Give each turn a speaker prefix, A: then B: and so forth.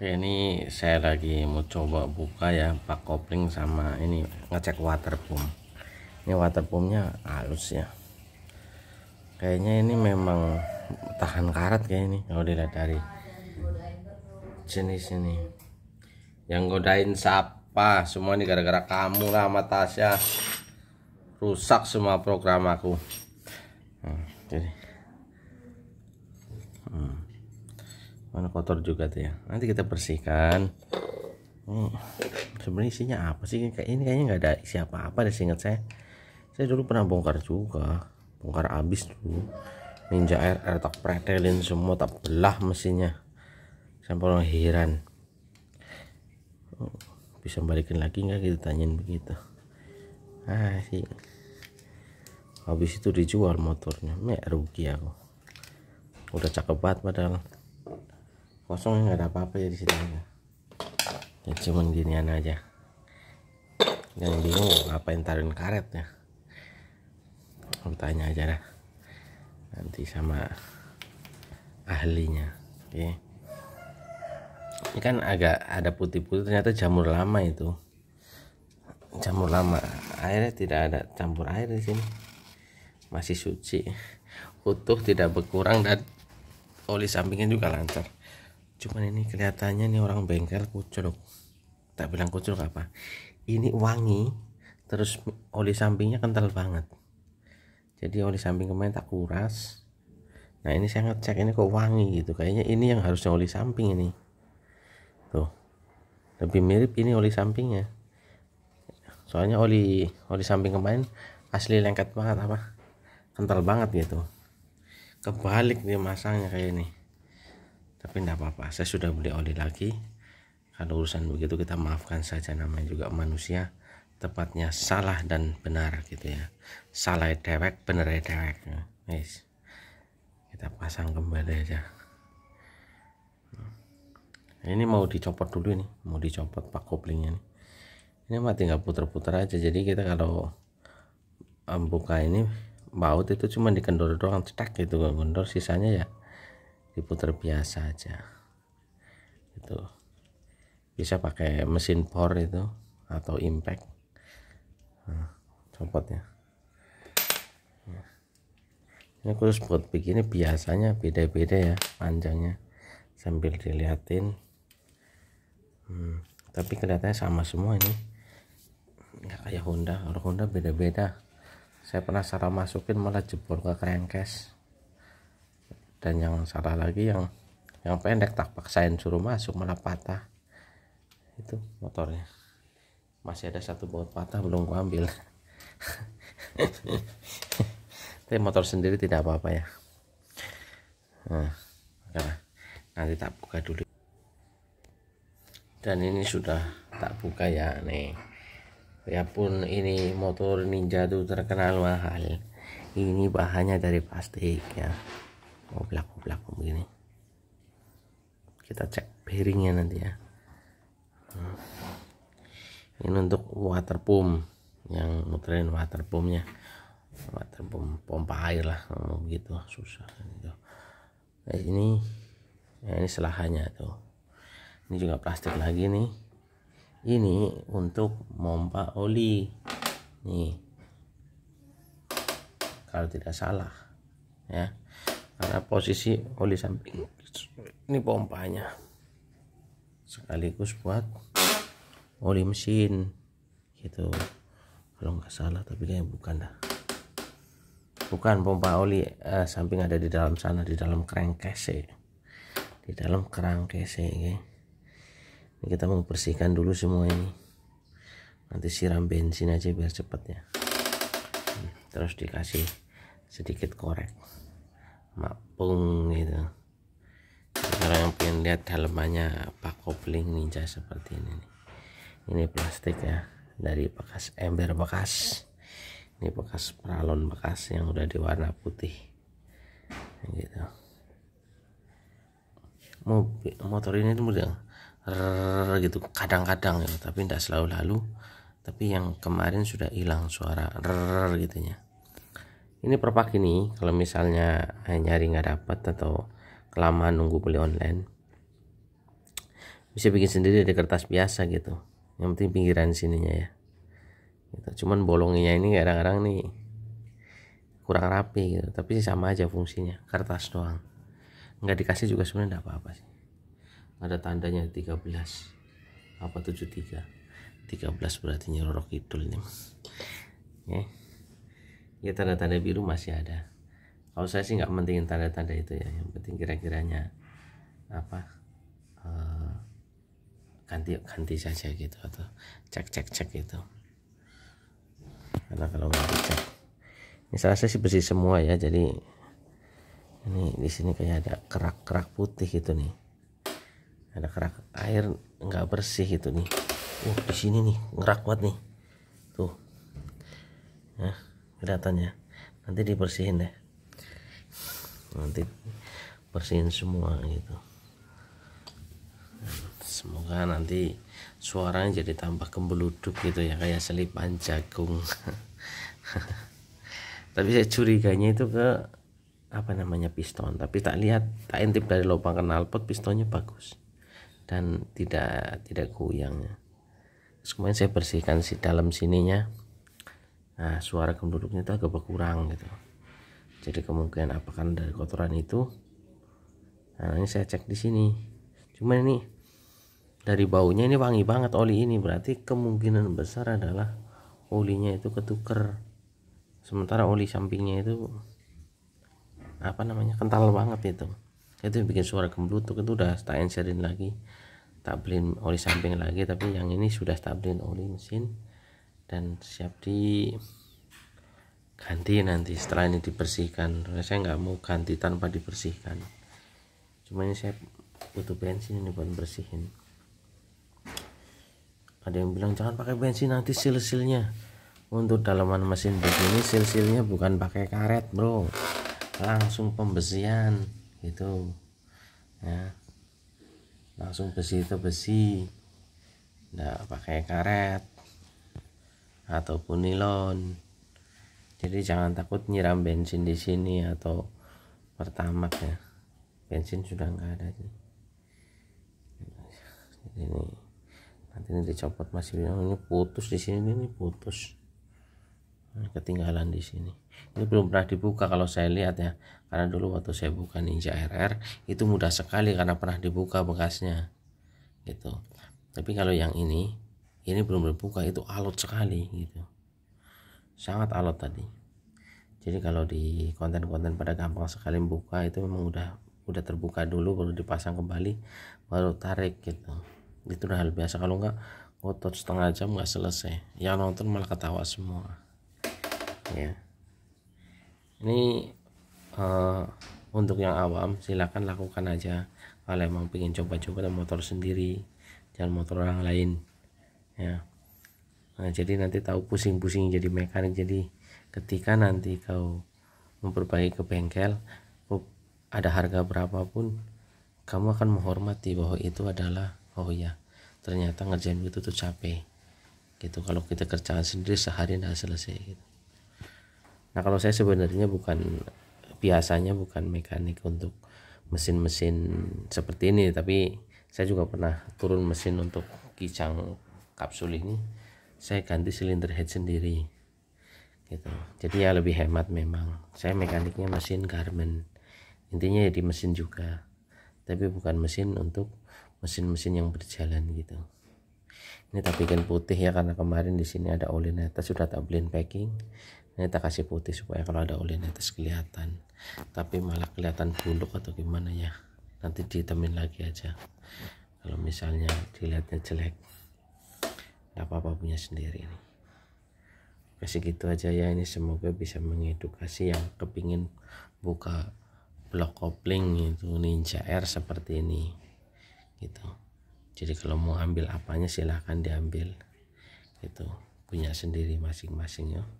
A: ini saya lagi mau coba buka ya pak kopling sama ini ngecek water pump. Ini water pumpnya halus ya. Kayaknya ini memang tahan karat kayak ini kalau dilihat dari jenis ini. Yang godain siapa? Semua ini gara-gara kamu lah sama Tasya. Rusak semua program aku. Hmm, jadi. Hmm mana kotor juga tuh ya nanti kita bersihkan hmm, sebenarnya isinya apa sih kayak ini kayaknya nggak ada isi apa-apa deh singkat saya saya dulu pernah bongkar juga bongkar abis tuh. ninja air, air tak pretelin semua tak belah mesinnya sampai orang heran hmm, bisa balikin lagi nggak kita tanyain begitu ah sih habis itu dijual motornya merugi rugi aku udah cakep banget padahal kosong ya, nggak ada apa-apa ya di sini aja ya cuman ginian aja yang bingung ngapain taruhin karet ya Aku tanya aja dah nanti sama ahlinya oke okay. ini kan agak ada putih-putih ternyata jamur lama itu jamur lama airnya tidak ada campur air di sini masih suci utuh tidak berkurang dan oli sampingnya juga lancar cuman ini kelihatannya nih orang bengkel kucur tak bilang kucur apa ini wangi terus oli sampingnya kental banget jadi oli samping kemarin tak kuras nah ini saya ngecek ini kok wangi gitu kayaknya ini yang harusnya oli samping ini tuh lebih mirip ini oli sampingnya soalnya oli oli samping kemarin asli lengket banget apa kental banget gitu kebalik dia masangnya kayak ini tapi tidak apa-apa saya sudah beli oli lagi kalau urusan begitu kita maafkan saja namanya juga manusia tepatnya salah dan benar gitu ya salah ya dewek benar ya dewek guys kita pasang kembali aja ini mau dicopot dulu ini mau dicopot pak koplingnya ini ini mah tinggal puter-puter aja jadi kita kalau eh, buka ini baut itu cuma dikendor doang cetak gitu kendor sisanya ya diputer biasa aja itu bisa pakai mesin por itu atau impact nah, copotnya ini khusus buat begini biasanya beda-beda ya panjangnya sambil dilihatin hmm, tapi kelihatannya sama semua ini Ya kayak Honda kalau Honda beda-beda saya penasaran masukin malah jebol ke crankcase dan yang salah lagi yang yang pendek tak paksain suruh masuk malah patah itu motornya masih ada satu baut patah belum gua ambil tapi motor sendiri tidak apa-apa ya nah, ya, nanti tak buka dulu dan ini sudah tak buka ya nih ya pun ini motor ninja tuh terkenal mahal ini bahannya dari plastik ya oblak-oblak begini kita cek bearingnya nanti ya hmm. ini untuk water pump yang muterin water pumpnya water pump pompa air lah begitu susah gitu. nah, ini ya ini selahannya tuh ini juga plastik lagi nih ini untuk pompa oli nih kalau tidak salah ya karena posisi oli samping ini pompanya sekaligus buat oli mesin gitu kalau nggak salah tapi kayak bukan dah bukan pompa oli eh, samping ada di dalam sana di dalam kerang di dalam kerang ya. ini kita mau bersihkan dulu semua ini nanti siram bensin aja biar cepat ya hmm, terus dikasih sedikit korek makpung gitu sekarang yang pengen lihat halamannya pak kopling ninja seperti ini nih. ini plastik ya dari bekas ember bekas ini bekas pralon bekas yang udah diwarna putih gitu mobil motor ini tuh udah gitu kadang-kadang ya tapi tidak selalu lalu tapi yang kemarin sudah hilang suara rrr gitunya ini perpak ini kalau misalnya nyari nggak dapat atau kelamaan nunggu beli online bisa bikin sendiri dari kertas biasa gitu yang penting pinggiran sininya ya gitu. cuman bolongnya ini kadang-kadang nih kurang rapi gitu tapi sih sama aja fungsinya kertas doang nggak dikasih juga sebenarnya nggak apa-apa sih ada tandanya 13 apa 73 13 berarti nyerorok itu ini ya yeah ya tanda-tanda biru masih ada kalau saya sih nggak pentingin tanda-tanda itu ya yang penting kira-kiranya apa uh, ganti ganti saja gitu atau cek cek cek gitu karena kalau nggak dicek ini saya sih bersih semua ya jadi ini di sini kayak ada kerak-kerak putih gitu nih ada kerak air nggak bersih gitu nih uh di sini nih ngerak banget nih tuh nah kelihatannya nanti dibersihin deh nanti bersihin semua gitu semoga nanti suaranya jadi tambah kembeluduk gitu ya kayak selipan jagung tapi saya curiganya itu ke apa namanya piston tapi tak lihat tak intip dari lubang knalpot pistonnya bagus dan tidak tidak goyangnya kemudian saya bersihkan si dalam sininya nah suara gemburuknya itu agak berkurang gitu jadi kemungkinan apakah dari kotoran itu nah ini saya cek di sini cuman ini dari baunya ini wangi banget oli ini berarti kemungkinan besar adalah olinya itu ketuker sementara oli sampingnya itu apa namanya kental banget itu itu yang bikin suara gemblutuk itu udah tak enserin lagi tak beliin oli samping lagi tapi yang ini sudah tak beliin oli mesin dan siap di ganti nanti setelah ini dibersihkan saya nggak mau ganti tanpa dibersihkan Cuman ini saya butuh bensin ini buat bersihin ada yang bilang jangan pakai bensin nanti silsilnya untuk dalaman mesin begini silsilnya bukan pakai karet bro langsung pembesian gitu ya langsung besi itu besi nggak pakai karet ataupun nilon jadi jangan takut nyiram bensin di sini atau pertama ya bensin sudah nggak ada jadi ini nanti ini dicopot masih oh, ini putus di sini ini putus ketinggalan di sini ini belum pernah dibuka kalau saya lihat ya karena dulu waktu saya buka Ninja RR itu mudah sekali karena pernah dibuka bekasnya gitu tapi kalau yang ini ini belum berbuka itu alot sekali gitu sangat alot tadi jadi kalau di konten-konten pada gampang sekali membuka itu memang udah udah terbuka dulu baru dipasang kembali baru tarik gitu itu udah hal biasa kalau enggak ngotot setengah jam nggak selesai yang nonton malah ketawa semua ya ini uh, untuk yang awam silahkan lakukan aja kalau emang pengen coba-coba motor sendiri jangan motor orang lain ya nah, jadi nanti tahu pusing-pusing jadi mekanik jadi ketika nanti kau memperbaiki ke bengkel oh, ada harga berapapun kamu akan menghormati bahwa itu adalah oh ya ternyata ngerjain itu tuh capek gitu kalau kita kerjaan sendiri sehari nggak selesai gitu. nah kalau saya sebenarnya bukan biasanya bukan mekanik untuk mesin-mesin seperti ini tapi saya juga pernah turun mesin untuk kijang kapsul ini saya ganti silinder head sendiri gitu jadi ya lebih hemat memang saya mekaniknya mesin Garmin intinya jadi ya mesin juga tapi bukan mesin untuk mesin-mesin yang berjalan gitu ini tak bikin putih ya karena kemarin di sini ada oli netes sudah tak beliin packing ini tak kasih putih supaya kalau ada oli netes kelihatan tapi malah kelihatan buluk atau gimana ya nanti dihitamin lagi aja kalau misalnya dilihatnya jelek apa-apa punya sendiri ini, Oke segitu aja ya ini semoga bisa mengedukasi yang kepingin buka blok kopling itu Ninja R seperti ini gitu jadi kalau mau ambil apanya silahkan diambil itu punya sendiri masing-masing ya